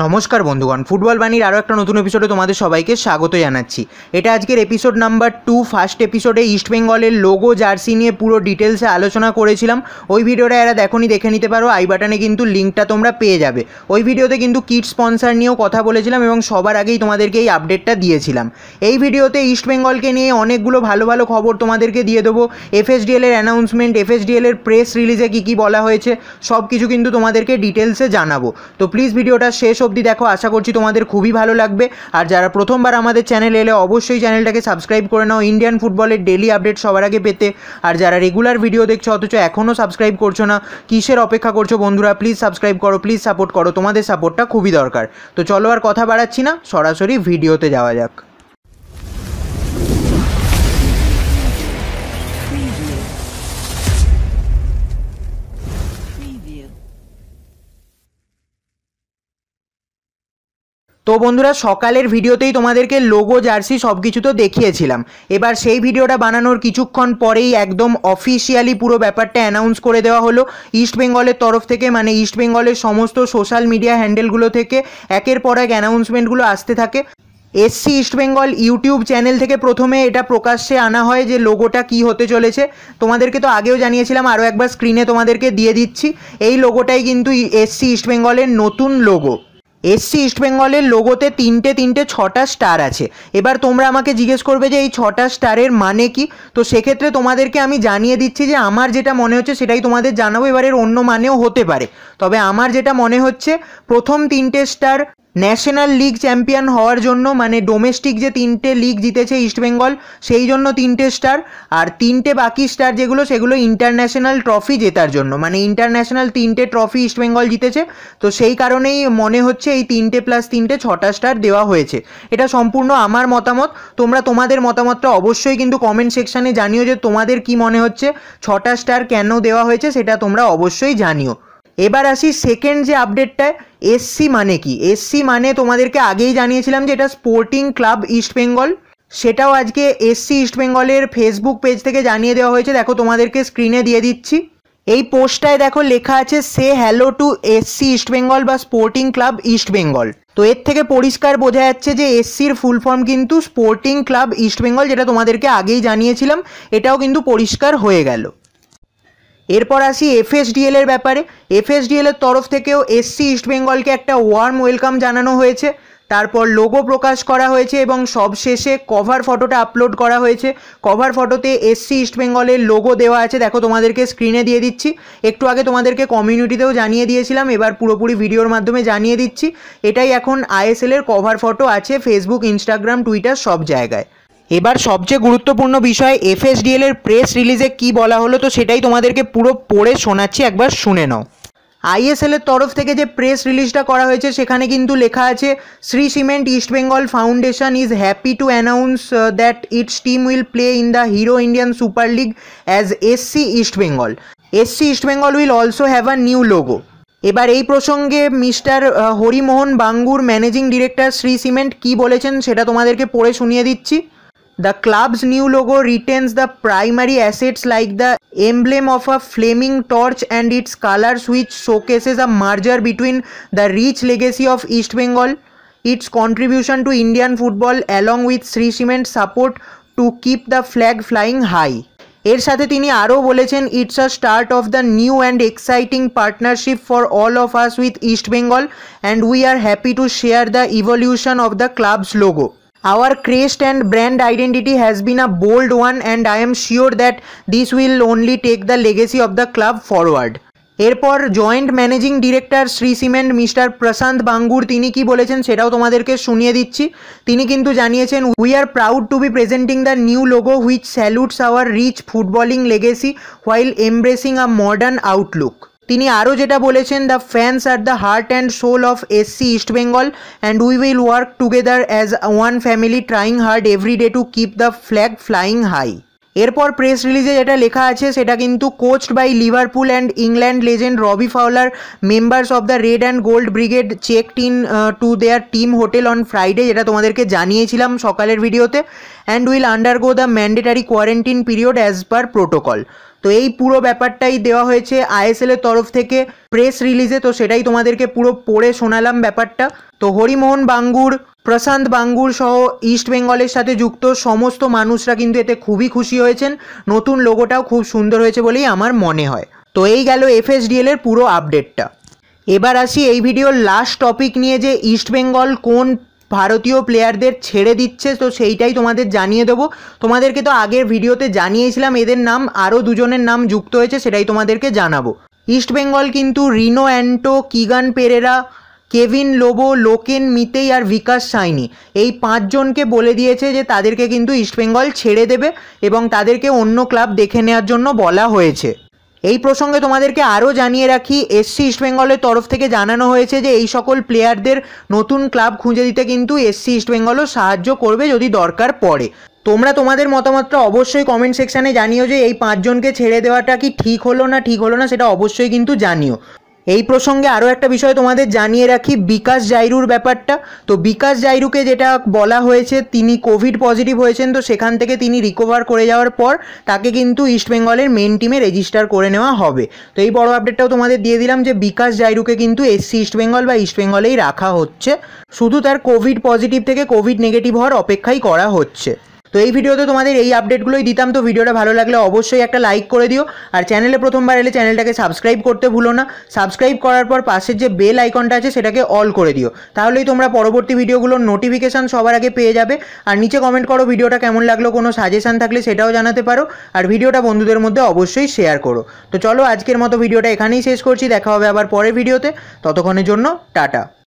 নমস্কার বন্ধুগণ ফুটবল বাণীর আরও একটা নতুন এপিসোডে তোমাদের সবাইকে স্বাগত জানাচ্ছি এটা আজকের এপিসোড নাম্বার টু ফার্স্ট এপিসোডে ইস্টবেঙ্গলের লোগো জার্সি নিয়ে পুরো ডিটেলসে আলোচনা করেছিলাম ওই ভিডিওটা এরা দেখনি দেখে নিতে পারো আই বাটনে কিন্তু লিঙ্কটা তোমরা পেয়ে যাবে ওই ভিডিওতে কিন্তু কিট স্পন্সার নিয়েও কথা বলেছিলাম এবং সবার আগেই তোমাদেরকে এই আপডেটটা দিয়েছিলাম এই ভিডিওতে ইস্টবেঙ্গলকে নিয়ে অনেকগুলো ভালো ভালো খবর তোমাদেরকে দিয়ে দেবো এফএসডিএলের অ্যানাউন্সমেন্ট এফএসডিএলের প্রেস রিলিজে কী কী বলা হয়েছে সব কিছু কিন্তু তোমাদেরকে ডিটেলসে জানাবো তো প্লিজ ভিডিওটা শেষ অবধি দেখো আশা করছি তোমাদের খুবই ভালো লাগবে আর যারা প্রথমবার আমাদের চ্যানেলে এলে অবশ্যই চ্যানেলটাকে সাবস্ক্রাইব করে নাও ইন্ডিয়ান ফুটবলের ডেলি আপডেট সবার আগে পেতে আর যারা রেগুলার ভিডিও দেখছো অথচ এখনও সাবস্ক্রাইব করছো না কিসের অপেক্ষা করছো বন্ধুরা প্লিজ সাবস্ক্রাইব করো প্লিজ সাপোর্ট করো তোমাদের সাপোর্টটা খুবই দরকার তো চলো আর কথা বাড়াচ্ছি না সরাসরি ভিডিওতে যাওয়া যাক তো বন্ধুরা সকালের ভিডিওতেই তোমাদেরকে লোগো জার্সি সব কিছু তো দেখিয়েছিলাম এবার সেই ভিডিওটা বানানোর কিছুক্ষণ পরেই একদম অফিসিয়ালি পুরো ব্যাপারটা অ্যানাউন্স করে দেওয়া হলো ইস্ট বেঙ্গলের তরফ থেকে মানে ইস্ট বেঙ্গলের সমস্ত সোশ্যাল মিডিয়া হ্যান্ডেলগুলো থেকে একের পর এক অ্যানাউন্সমেন্টগুলো আসতে থাকে এসসি ইস্টবেঙ্গল ইউটিউব চ্যানেল থেকে প্রথমে এটা প্রকাশ্যে আনা হয় যে লোগোটা কি হতে চলেছে তোমাদেরকে তো আগেও জানিয়েছিলাম আরও একবার স্ক্রিনে তোমাদেরকে দিয়ে দিচ্ছি এই লোগোটাই কিন্তু এসসি ইস্টবেঙ্গলের নতুন লোগো এসসি ইস্টবেঙ্গলের লোগোতে তিনটে তিনটে ছটা স্টার আছে এবার তোমরা আমাকে জিজ্ঞেস করবে যে এই ছটা স্টারের মানে কি তো সেক্ষেত্রে তোমাদেরকে আমি জানিয়ে দিচ্ছি যে আমার যেটা মনে হচ্ছে সেটাই তোমাদের জানাবো এবার এর অন্য মানেও হতে পারে তবে আমার যেটা মনে হচ্ছে প্রথম তিনটে স্টার ন্যাশনাল লিগ চ্যাম্পিয়ন হওয়ার জন্য মানে ডোমেস্টিক যে তিনটে লিগ জিতেছে ইস্টবেঙ্গল সেই জন্য তিনটে স্টার আর তিনটে বাকি স্টার যেগুলো সেগুলো ইন্টারন্যাশনাল ট্রফি জেতার জন্য মানে ইন্টারন্যাশনাল তিনটে ট্রফি ইস্টবেঙ্গল জিতেছে তো সেই কারণেই মনে হচ্ছে এই তিনটে প্লাস তিনটে ছটা স্টার দেওয়া হয়েছে এটা সম্পূর্ণ আমার মতামত তোমরা তোমাদের মতামতটা অবশ্যই কিন্তু কমেন্ট সেকশানে জানিও যে তোমাদের কি মনে হচ্ছে ছটা স্টার কেন দেওয়া হয়েছে সেটা তোমরা অবশ্যই জানিও এবার আসি সেকেন্ড যে আপডেটটায় এসসি মানে কি এসসি মানে তোমাদেরকে আগেই জানিয়েছিলাম যে এটা স্পোর্টিং ক্লাব ইস্ট বেঙ্গল সেটাও আজকে এসসি ইস্ট বেঙ্গলের ফেসবুক পেজ থেকে জানিয়ে দেওয়া হয়েছে দেখো তোমাদেরকে স্ক্রিনে দিয়ে দিচ্ছি এই পোস্টটায় দেখো লেখা আছে সে hello to SC East Bengal বা স্পোর্টিং ক্লাব ইস্ট বেঙ্গল তো এর থেকে পরিষ্কার বোঝা যাচ্ছে যে এসসির ফুল ফর্ম কিন্তু স্পোর্টিং ক্লাব ইস্ট বেঙ্গল যেটা তোমাদেরকে আগেই জানিয়েছিলাম এটাও কিন্তু পরিষ্কার হয়ে গেল এরপর আসি এফএসডিএল এর ব্যাপারে এফএসডিএল এর তরফ থেকেও এসসি ইস্টবেঙ্গলকে একটা ওয়ার্ম ওয়েলকাম জানানো হয়েছে তারপর লোগো প্রকাশ করা হয়েছে এবং সবশেষে কভার ফটোটা আপলোড করা হয়েছে কভার ফটোতে এসসি ইস্টবেঙ্গলের লোগো দেওয়া আছে দেখো তোমাদেরকে স্ক্রিনে দিয়ে দিচ্ছি একটু আগে তোমাদেরকে কমিউনিটিতেও জানিয়ে দিয়েছিলাম এবার পুরোপুরি ভিডিওর মাধ্যমে জানিয়ে দিচ্ছি এটাই এখন আইএসএলের কভার ফটো আছে ফেসবুক ইনস্টাগ্রাম টুইটার সব জায়গায় এবার সবচেয়ে গুরুত্বপূর্ণ বিষয় এফএসডিএল এর প্রেস রিলিজে কি বলা হলো তো সেটাই তোমাদেরকে পুরো পড়ে শোনাচ্ছি একবার শুনে নাও আইএসএল এর তরফ থেকে যে প্রেস রিলিজটা করা হয়েছে সেখানে কিন্তু লেখা আছে Shree Cement East Bengal Foundation is happy to announce that its team will play in the Hero Indian Super League as SC East Bengal SC East Bengal will also have a new logo এবার এই প্রসঙ্গে mister Harimohan Bangur managing director Shree Cement কি বলেছেন সেটা তোমাদেরকে পড়ে শুনিয়ে দিচ্ছি The club's new logo retains the primary assets like the emblem of a flaming torch and its colors which showcases a merger between the rich legacy of East Bengal, its contribution to Indian football along with Sri Cement support to keep the flag flying high. এর সাথে তিনি আরও বলেছেন it's a start of the new and exciting partnership for all of us with East Bengal and we are happy to share the evolution of the club's logo Our crest and brand identity has been a bold one and I am sure that this will only take the legacy of the club forward. এরপর joint managing director Shree Cement mister Prashant Bangur তিনি কি বলেছেন সেটাও তোমাদেরকে শুনিয়ে দিচ্ছি তিনি কিন্তু জানিয়েছেন we are proud to be presenting the new logo which salutes our rich footballing legacy while embracing a modern outlook তিনি আরও যেটা বলেছেন the fans are the heart and soul of SC East Bengal and we will work together as one family trying hard every day to keep the flag flying high এরপর press রিলিজে যেটা লেখা আছে সেটা কিন্তু coached by Liverpool and England legend Robbie Fowler members of the Red and Gold Brigade checked in to their team hotel on Friday যেটা তোমাদেরকে জানিয়েছিলাম সকালের ভিডিওতে and will undergo the mandatory quarantine period as per protocol তো এই পুরো ব্যাপারটাই দেওয়া হয়েছে আইএসএলের তরফ থেকে প্রেস রিলিজে তো সেটাই তোমাদেরকে পুরো পড়ে শোনালাম ব্যাপারটা তো হরিমোহন বাঙ্গুর প্রশান্ত বাঙ্গুর সহ ইস্ট বেঙ্গলের সাথে যুক্ত সমস্ত মানুষরা কিন্তু এতে খুবই খুশি হয়েছেন নতুন লোগোটাও খুব সুন্দর হয়েছে বলেই আমার মনে হয় তো এই গেল এফএসডিএল এর পুরো আপডেটটা এবার আসি এই ভিডিওর লাস্ট টপিক নিয়ে যে ইস্ট বেঙ্গল কোন ভারতীয় প্লেয়ারদের ছেড়ে দিচ্ছে তো সেইটাই তোমাদের জানিয়ে দেবো তোমাদেরকে তো আগের ভিডিওতে জানিয়েছিলাম এদের নাম আরও দুজনের নাম যুক্ত হয়েছে সেটাই তোমাদেরকে জানাবো ইস্ট বেঙ্গল কিন্তু রিনো অ্যান্টো কিগান পেরেরা কেভিন লোবো লোকেন মিতেই আর বিকাশ সাইনি এই পাঁচজনকে বলে দিয়েছে যে তাদেরকে কিন্তু ইস্টবেঙ্গল ছেড়ে দেবে এবং তাদেরকে অন্য ক্লাব দেখে নেওয়ার জন্য বলা হয়েছে এই প্রসঙ্গে তোমাদেরকে আরও জানিয়ে রাখি এসসি ইস্টবেঙ্গলের তরফ থেকে জানানো হয়েছে যে এই সকল প্লেয়ারদের নতুন ক্লাব খুঁজে দিতে কিন্তু এসসি ইস্টবেঙ্গলও সাহায্য করবে যদি দরকার পড়ে তোমরা তোমাদের মতামতটা অবশ্যই কমেন্ট সেকশানে জানিও যে এই পাঁচজনকে ছেড়ে দেওয়াটা কি ঠিক হলো না ঠিক হলো না সেটা অবশ্যই কিন্তু জানিও এই প্রসঙ্গে আরও একটা বিষয় তোমাদের জানিয়ে রাখি বিকাশ জাইরুর ব্যাপারটা তো বিকাশ জাইরুকে যেটা বলা হয়েছে তিনি কোভিড পজিটিভ হয়েছেন তো সেখান থেকে তিনি রিকভার করে যাওয়ার পর তাকে কিন্তু ইস্টবেঙ্গলের মেন টিমে রেজিস্টার করে নেওয়া হবে তো এই বড় আপডেটটাও তোমাদের দিয়ে দিলাম যে বিকাশ জাইরুকে কিন্তু এসসি ইস্টবেঙ্গল বা ইস্টবেঙ্গলেই রাখা হচ্ছে শুধু তার কোভিড পজিটিভ থেকে কোভিড নেগেটিভ হওয়ার অপেক্ষাই করা হচ্ছে তো এই ভিডিওতে তোমাদের এই আপডেটগুলোই দিতাম তো ভিডিওটা ভালো লাগলে অবশ্যই একটা লাইক করে দিও আর চ্যানেলে প্রথমবার এলে চ্যানেলটাকে সাবস্ক্রাইব করতে ভুলো না সাবস্ক্রাইব করার পর পাশের যে বেল আইকনটা আছে সেটাকে অল করে দিও তাহলেই তোমরা পরবর্তী ভিডিওগুলোর নোটিফিকেশান সবার আগে পেয়ে যাবে আর নিচে কমেন্ট করো ভিডিওটা কেমন লাগলো কোনো সাজেশান থাকলে সেটাও জানাতে পারো আর ভিডিওটা বন্ধুদের মধ্যে অবশ্যই শেয়ার করো তো চলো আজকের মতো ভিডিওটা এখানেই শেষ করছি দেখা হবে আবার পরের ভিডিওতে ততক্ষণের জন্য টাটা